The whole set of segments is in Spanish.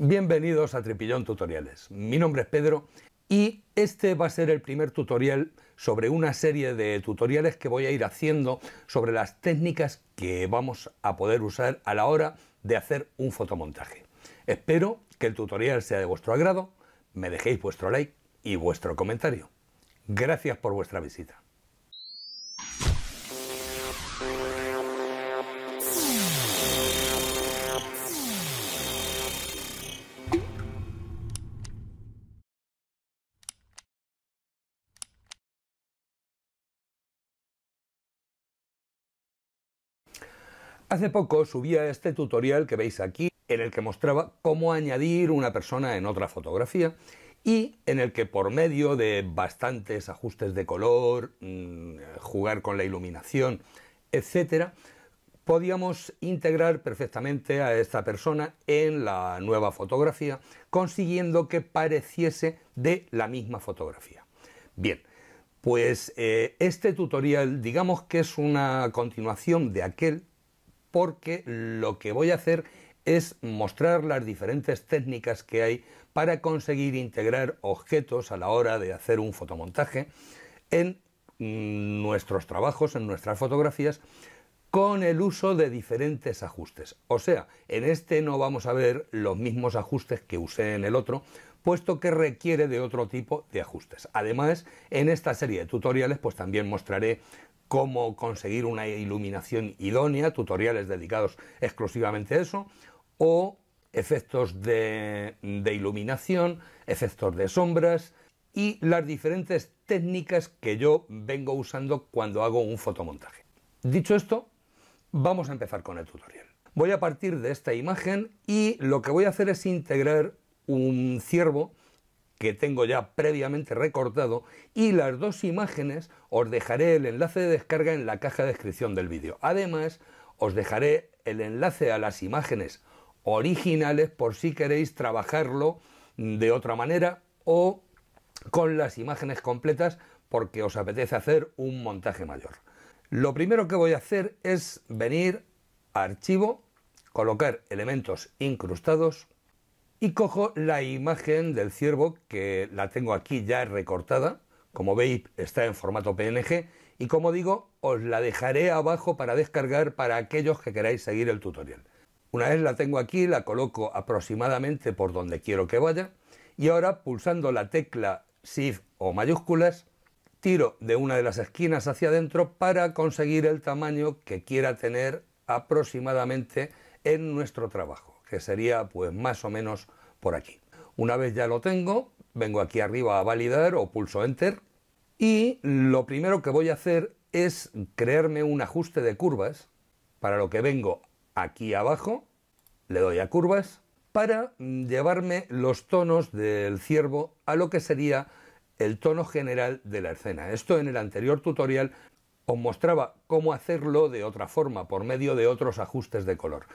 Bienvenidos a Tripillón Tutoriales. Mi nombre es Pedro y este va a ser el primer tutorial sobre una serie de tutoriales que voy a ir haciendo sobre las técnicas que vamos a poder usar a la hora de hacer un fotomontaje. Espero que el tutorial sea de vuestro agrado, me dejéis vuestro like y vuestro comentario. Gracias por vuestra visita. Hace poco subía este tutorial que veis aquí, en el que mostraba cómo añadir una persona en otra fotografía y en el que por medio de bastantes ajustes de color, mm, jugar con la iluminación, etcétera, podíamos integrar perfectamente a esta persona en la nueva fotografía, consiguiendo que pareciese de la misma fotografía. Bien, pues eh, este tutorial digamos que es una continuación de aquel porque lo que voy a hacer es mostrar las diferentes técnicas que hay para conseguir integrar objetos a la hora de hacer un fotomontaje en mm, nuestros trabajos, en nuestras fotografías, con el uso de diferentes ajustes. O sea, en este no vamos a ver los mismos ajustes que usé en el otro, puesto que requiere de otro tipo de ajustes. Además, en esta serie de tutoriales pues también mostraré cómo conseguir una iluminación idónea, tutoriales dedicados exclusivamente a eso, o efectos de, de iluminación, efectos de sombras y las diferentes técnicas que yo vengo usando cuando hago un fotomontaje. Dicho esto, vamos a empezar con el tutorial. Voy a partir de esta imagen y lo que voy a hacer es integrar un ciervo que tengo ya previamente recortado y las dos imágenes os dejaré el enlace de descarga en la caja de descripción del vídeo. Además, os dejaré el enlace a las imágenes originales por si queréis trabajarlo de otra manera o con las imágenes completas porque os apetece hacer un montaje mayor. Lo primero que voy a hacer es venir a archivo, colocar elementos incrustados y cojo la imagen del ciervo que la tengo aquí ya recortada. Como veis está en formato PNG y como digo os la dejaré abajo para descargar para aquellos que queráis seguir el tutorial. Una vez la tengo aquí la coloco aproximadamente por donde quiero que vaya y ahora pulsando la tecla Shift o mayúsculas tiro de una de las esquinas hacia adentro para conseguir el tamaño que quiera tener aproximadamente en nuestro trabajo que sería pues más o menos por aquí. Una vez ya lo tengo, vengo aquí arriba a validar o pulso enter y lo primero que voy a hacer es crearme un ajuste de curvas, para lo que vengo aquí abajo, le doy a curvas, para llevarme los tonos del ciervo a lo que sería el tono general de la escena. Esto en el anterior tutorial os mostraba cómo hacerlo de otra forma, por medio de otros ajustes de color.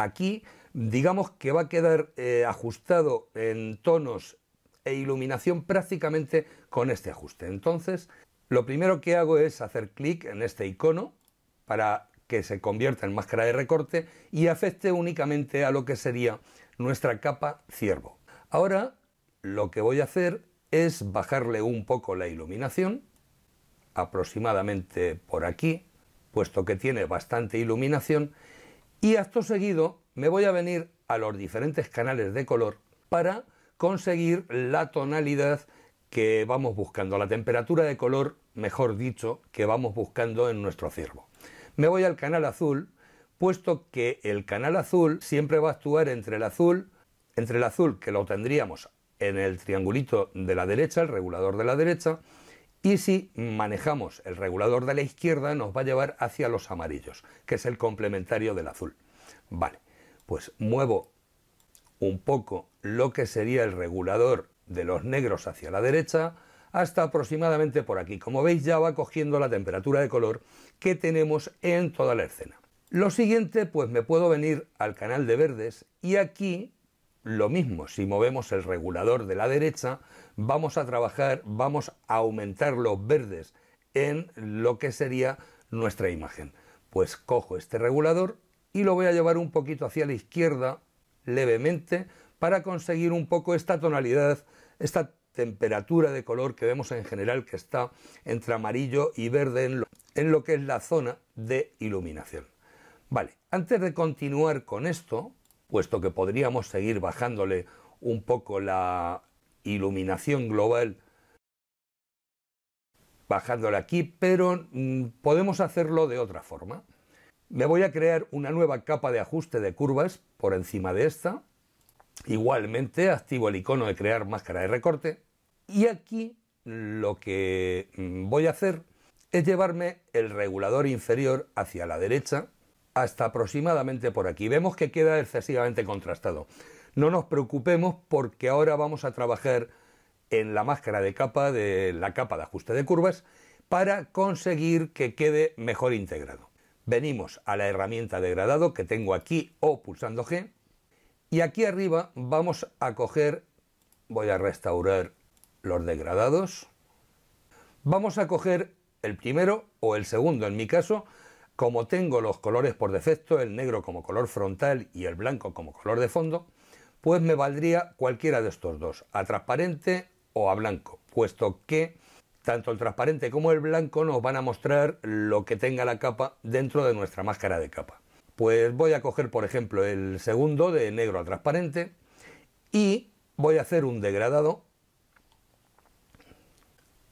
Aquí, digamos que va a quedar eh, ajustado en tonos e iluminación prácticamente con este ajuste. Entonces, lo primero que hago es hacer clic en este icono para que se convierta en máscara de recorte y afecte únicamente a lo que sería nuestra capa ciervo. Ahora lo que voy a hacer es bajarle un poco la iluminación, aproximadamente por aquí, puesto que tiene bastante iluminación, y acto seguido me voy a venir a los diferentes canales de color para conseguir la tonalidad que vamos buscando, la temperatura de color, mejor dicho, que vamos buscando en nuestro ciervo. Me voy al canal azul, puesto que el canal azul siempre va a actuar entre el azul, entre el azul que lo tendríamos en el triangulito de la derecha, el regulador de la derecha, y si manejamos el regulador de la izquierda, nos va a llevar hacia los amarillos, que es el complementario del azul. Vale, pues muevo un poco lo que sería el regulador de los negros hacia la derecha, hasta aproximadamente por aquí. Como veis ya va cogiendo la temperatura de color que tenemos en toda la escena. Lo siguiente, pues me puedo venir al canal de verdes y aquí lo mismo, si movemos el regulador de la derecha, vamos a trabajar, vamos a aumentar los verdes en lo que sería nuestra imagen. Pues cojo este regulador y lo voy a llevar un poquito hacia la izquierda levemente para conseguir un poco esta tonalidad, esta temperatura de color que vemos en general que está entre amarillo y verde en lo, que es la zona de iluminación. Vale, antes de continuar con esto, puesto que podríamos seguir bajándole un poco la, iluminación global bajándola aquí, pero mm, podemos hacerlo de otra forma. Me voy a crear una nueva capa de ajuste de curvas por encima de esta. Igualmente activo el icono de crear máscara de recorte y aquí lo que mm, voy a hacer es llevarme el regulador inferior hacia la derecha hasta aproximadamente por aquí. Vemos que queda excesivamente contrastado no nos preocupemos porque ahora vamos a trabajar en la máscara de capa, de la capa de ajuste de curvas, para conseguir que quede mejor integrado. Venimos a la herramienta degradado que tengo aquí o pulsando G y aquí arriba vamos a coger, voy a restaurar los degradados, vamos a coger el primero o el segundo en mi caso, como tengo los colores por defecto, el negro como color frontal y el blanco como color de fondo, pues me valdría cualquiera de estos dos, a transparente o a blanco, puesto que tanto el transparente como el blanco nos van a mostrar lo que tenga la capa dentro de nuestra máscara de capa. Pues voy a coger, por ejemplo, el segundo de negro a transparente y voy a hacer un degradado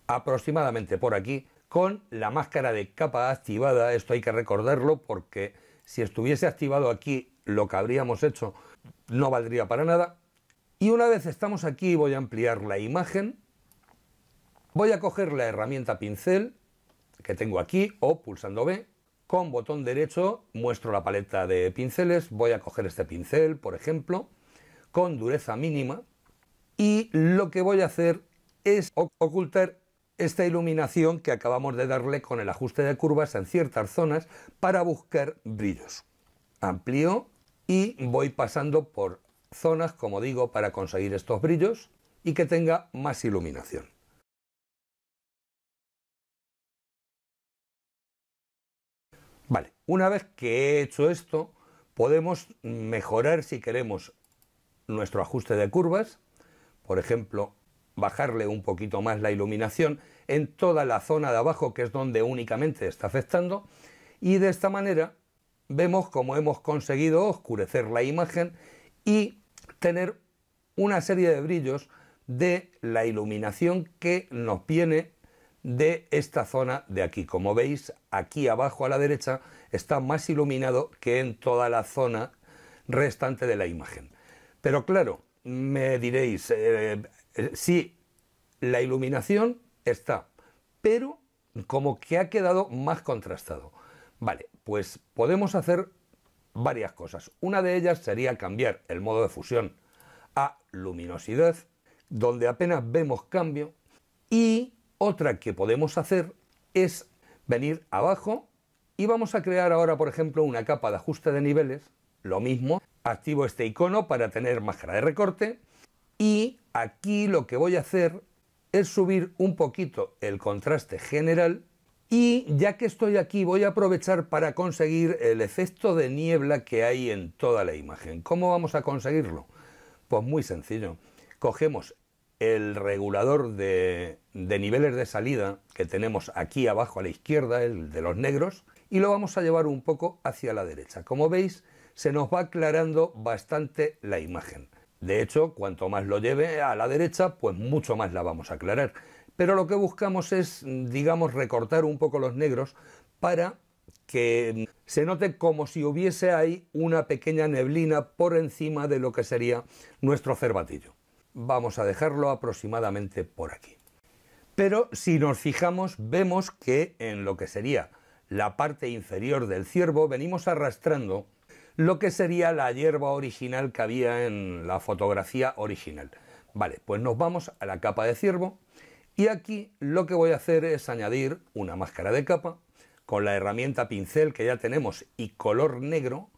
aproximadamente por aquí con la máscara de capa activada. Esto hay que recordarlo porque si estuviese activado aquí lo que habríamos hecho no valdría para nada. Y una vez estamos aquí voy a ampliar la imagen, voy a coger la herramienta pincel que tengo aquí o pulsando B, con botón derecho muestro la paleta de pinceles, voy a coger este pincel, por ejemplo, con dureza mínima y lo que voy a hacer es ocultar esta iluminación que acabamos de darle con el ajuste de curvas en ciertas zonas para buscar brillos. Amplío y voy pasando por zonas, como digo, para conseguir estos brillos y que tenga más iluminación. Vale, una vez que he hecho esto, podemos mejorar si queremos nuestro ajuste de curvas, por ejemplo, bajarle un poquito más la iluminación en toda la zona de abajo, que es donde únicamente está afectando, y de esta manera vemos cómo hemos conseguido oscurecer la imagen y tener una serie de brillos de la iluminación que nos viene de esta zona de aquí. Como veis, aquí abajo a la derecha está más iluminado que en toda la zona restante de la imagen. Pero claro, me diréis, si eh, eh, sí, la iluminación está, pero como que ha quedado más contrastado. Vale, pues podemos hacer varias cosas. Una de ellas sería cambiar el modo de fusión a luminosidad, donde apenas vemos cambio. Y otra que podemos hacer es venir abajo y vamos a crear ahora, por ejemplo, una capa de ajuste de niveles. Lo mismo, activo este icono para tener máscara de recorte. Y aquí lo que voy a hacer es subir un poquito el contraste general y ya que estoy aquí, voy a aprovechar para conseguir el efecto de niebla que hay en toda la imagen. ¿Cómo vamos a conseguirlo? Pues muy sencillo. Cogemos el regulador de, niveles de salida que tenemos aquí abajo a la izquierda, el de los negros, y lo vamos a llevar un poco hacia la derecha. Como veis, se nos va aclarando bastante la imagen. De hecho, cuanto más lo lleve a la derecha, pues mucho más la vamos a aclarar pero lo que buscamos es, digamos, recortar un poco los negros para que se note como si hubiese ahí una pequeña neblina por encima de lo que sería nuestro cervatillo. Vamos a dejarlo aproximadamente por aquí. Pero si nos fijamos, vemos que en lo que sería la parte inferior del ciervo venimos arrastrando lo que sería la hierba original que había en la fotografía original. Vale, pues nos vamos a la capa de ciervo y aquí lo que voy a hacer es añadir una máscara de capa con la herramienta pincel que ya tenemos y color negro.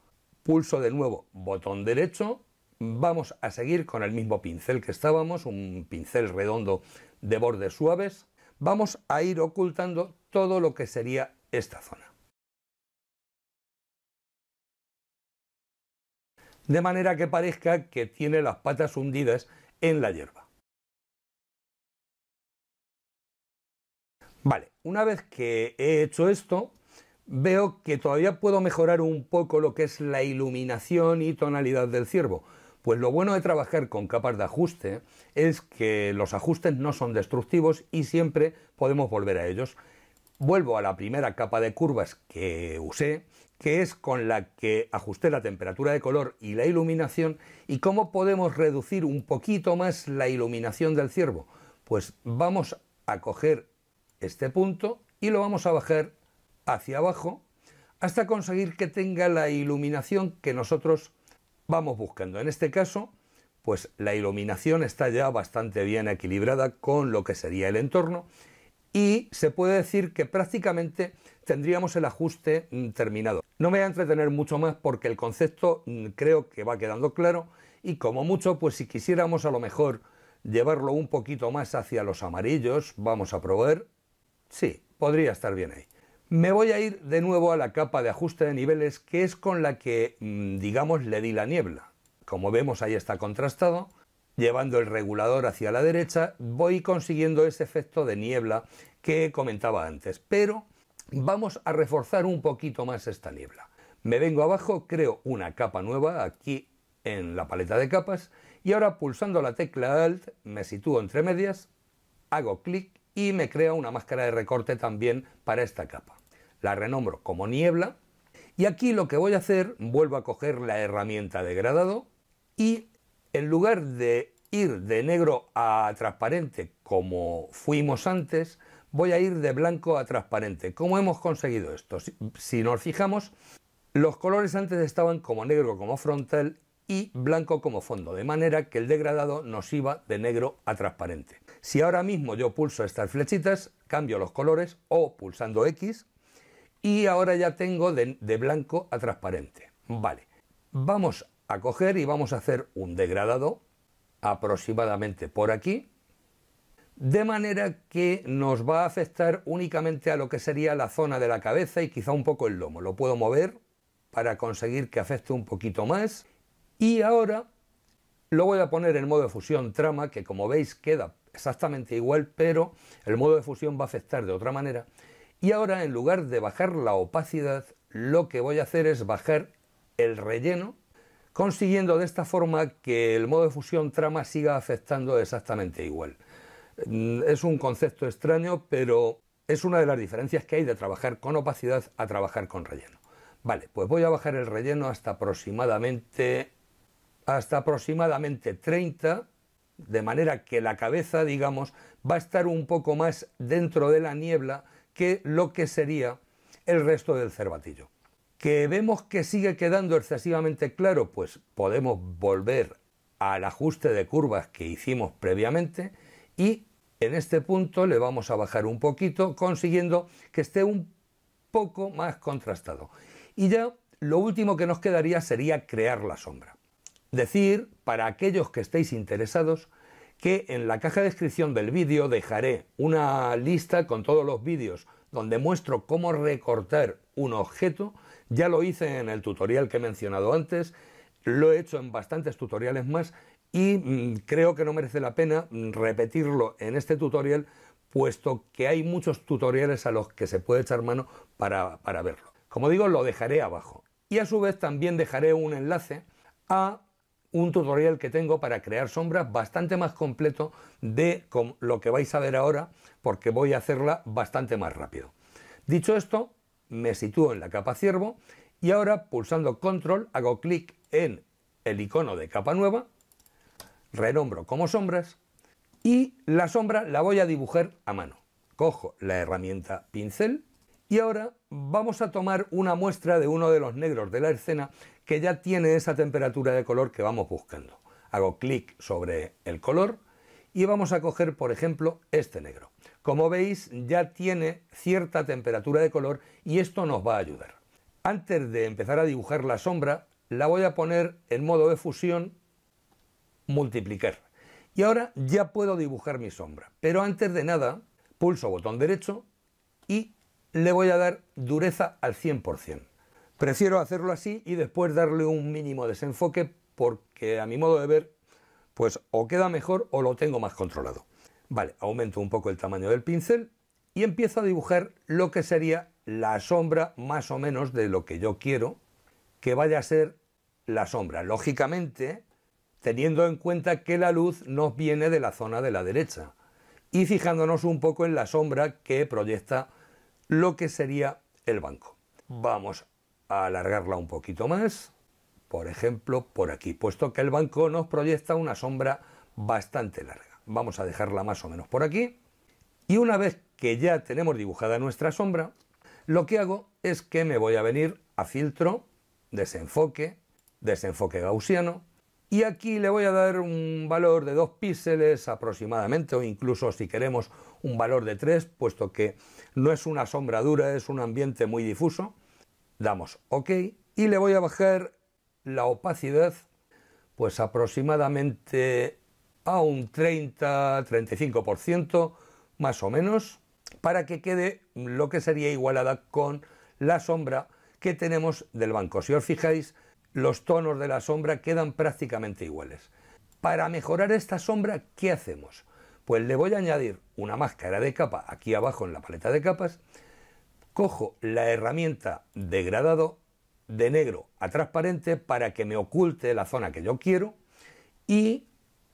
Pulso de nuevo botón derecho. Vamos a seguir con el mismo pincel que estábamos, un pincel redondo de bordes suaves. Vamos a ir ocultando todo lo que sería esta zona. De manera que parezca que tiene las patas hundidas en la hierba. Vale, una vez que he hecho esto, veo que todavía puedo mejorar un poco lo que es la iluminación y tonalidad del ciervo. Pues lo bueno de trabajar con capas de ajuste es que los ajustes no son destructivos y siempre podemos volver a ellos. Vuelvo a la primera capa de curvas que usé, que es con la que ajusté la temperatura de color y la iluminación y cómo podemos reducir un poquito más la iluminación del ciervo. Pues vamos a coger este punto y lo vamos a bajar hacia abajo hasta conseguir que tenga la iluminación que nosotros vamos buscando. En este caso, pues la iluminación está ya bastante bien equilibrada con lo que sería el entorno y se puede decir que prácticamente tendríamos el ajuste mm, terminado. No me voy a entretener mucho más porque el concepto mm, creo que va quedando claro y como mucho, pues si quisiéramos a lo mejor llevarlo un poquito más hacia los amarillos, vamos a probar Sí, podría estar bien ahí. Me voy a ir de nuevo a la capa de ajuste de niveles, que es con la que, mm, digamos, le di la niebla. Como vemos, ahí está contrastado. Llevando el regulador hacia la derecha, voy consiguiendo ese efecto de niebla que comentaba antes. Pero vamos a reforzar un poquito más esta niebla. Me vengo abajo, creo una capa nueva aquí en la paleta de capas y ahora pulsando la tecla Alt me sitúo entre medias, hago clic y me crea una máscara de recorte también para esta capa. La renombro como niebla y aquí lo que voy a hacer, vuelvo a coger la herramienta degradado y en lugar de ir de negro a transparente como fuimos antes, voy a ir de blanco a transparente. ¿Cómo hemos conseguido esto? si, nos fijamos, los colores antes estaban como negro como frontal y blanco como fondo, de manera que el degradado nos iba de negro a transparente. Si ahora mismo yo pulso estas flechitas, cambio los colores o pulsando X y ahora ya tengo de, blanco a transparente. Vale, vamos a coger y vamos a hacer un degradado aproximadamente por aquí, de manera que nos va a afectar únicamente a lo que sería la zona de la cabeza y quizá un poco el lomo. Lo puedo mover para conseguir que afecte un poquito más. Y ahora lo voy a poner en modo de fusión trama, que como veis queda exactamente igual, pero el modo de fusión va a afectar de otra manera. Y ahora, en lugar de bajar la opacidad, lo que voy a hacer es bajar el relleno, consiguiendo de esta forma que el modo de fusión trama siga afectando exactamente igual. Mm, es un concepto extraño, pero es una de las diferencias que hay de trabajar con opacidad a trabajar con relleno. Vale, pues voy a bajar el relleno hasta aproximadamente hasta aproximadamente 30 de manera que la cabeza, digamos, va a estar un poco más dentro de la niebla que lo que sería el resto del cervatillo. Que vemos que sigue quedando excesivamente claro, pues podemos volver al ajuste de curvas que hicimos previamente y en este punto le vamos a bajar un poquito consiguiendo que esté un poco más contrastado. Y ya lo último que nos quedaría sería crear la sombra. Decir, para aquellos que estéis interesados, que en la caja de descripción del vídeo dejaré una lista con todos los vídeos donde muestro cómo recortar un objeto. Ya lo hice en el tutorial que he mencionado antes, lo he hecho en bastantes tutoriales más y mm, creo que no merece la pena mm, repetirlo en este tutorial, puesto que hay muchos tutoriales a los que se puede echar mano para, para verlo. Como digo, lo dejaré abajo. Y a su vez también dejaré un enlace a un tutorial que tengo para crear sombras bastante más completo de lo que vais a ver ahora, porque voy a hacerla bastante más rápido. Dicho esto, me sitúo en la capa ciervo y ahora pulsando control hago clic en el icono de capa nueva, renombro como sombras y la sombra la voy a dibujar a mano. Cojo la herramienta pincel y ahora vamos a tomar una muestra de uno de los negros de la escena que ya tiene esa temperatura de color que vamos buscando. Hago clic sobre el color y vamos a coger, por ejemplo, este negro. Como veis, ya tiene cierta temperatura de color y esto nos va a ayudar. Antes de empezar a dibujar la sombra, la voy a poner en modo de fusión multiplicar. Y ahora ya puedo dibujar mi sombra. Pero antes de nada, pulso botón derecho y le voy a dar dureza al 100%. Prefiero hacerlo así y después darle un mínimo desenfoque porque a mi modo de ver, pues o queda mejor o lo tengo más controlado. Vale, aumento un poco el tamaño del pincel y empiezo a dibujar lo que sería la sombra más o menos de lo que yo quiero que vaya a ser la sombra. Lógicamente, teniendo en cuenta que la luz nos viene de la zona de la derecha y fijándonos un poco en la sombra que proyecta lo que sería el banco. Mm. Vamos alargarla un poquito más, por ejemplo, por aquí, puesto que el banco nos proyecta una sombra bastante larga. Vamos a dejarla más o menos por aquí. Y una vez que ya tenemos dibujada nuestra sombra, lo que hago es que me voy a venir a filtro, desenfoque, desenfoque gaussiano, y aquí le voy a dar un valor de 2 píxeles aproximadamente, o incluso si queremos un valor de 3, puesto que no es una sombra dura, es un ambiente muy difuso damos OK y le voy a bajar la opacidad pues aproximadamente a un 30-35% más o menos para que quede lo que sería igualada con la sombra que tenemos del banco. Si os fijáis, los tonos de la sombra quedan prácticamente iguales. Para mejorar esta sombra, ¿qué hacemos? Pues le voy a añadir una máscara de capa aquí abajo en la paleta de capas cojo la herramienta degradado de negro a transparente para que me oculte la zona que yo quiero y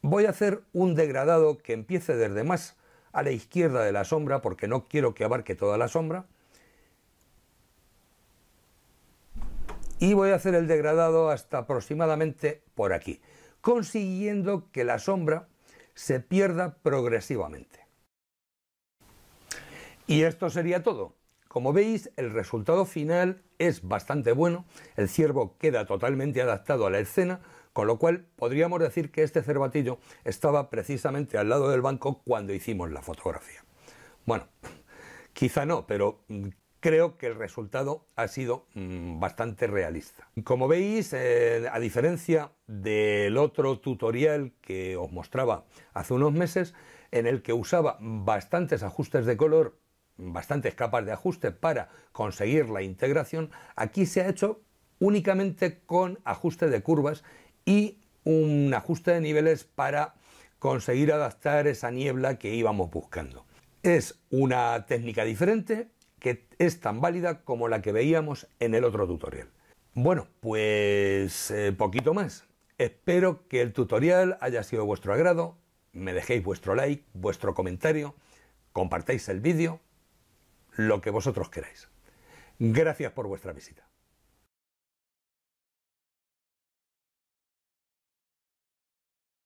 voy a hacer un degradado que empiece desde más a la izquierda de la sombra porque no quiero que abarque toda la sombra y voy a hacer el degradado hasta aproximadamente por aquí consiguiendo que la sombra se pierda progresivamente y esto sería todo como veis, el resultado final es bastante bueno, el ciervo queda totalmente adaptado a la escena, con lo cual podríamos decir que este cervatillo estaba precisamente al lado del banco cuando hicimos la fotografía. Bueno, quizá no, pero mm, creo que el resultado ha sido mm, bastante realista. Como veis, eh, a diferencia del otro tutorial que os mostraba hace unos meses, en el que usaba bastantes ajustes de color bastantes capas de ajuste para conseguir la integración, aquí se ha hecho únicamente con ajuste de curvas y un ajuste de niveles para conseguir adaptar esa niebla que íbamos buscando. Es una técnica diferente que es tan válida como la que veíamos en el otro tutorial. Bueno, pues eh, poquito más. Espero que el tutorial haya sido de vuestro agrado, me dejéis vuestro like, vuestro comentario, compartáis el vídeo lo que vosotros queráis. Gracias por vuestra visita.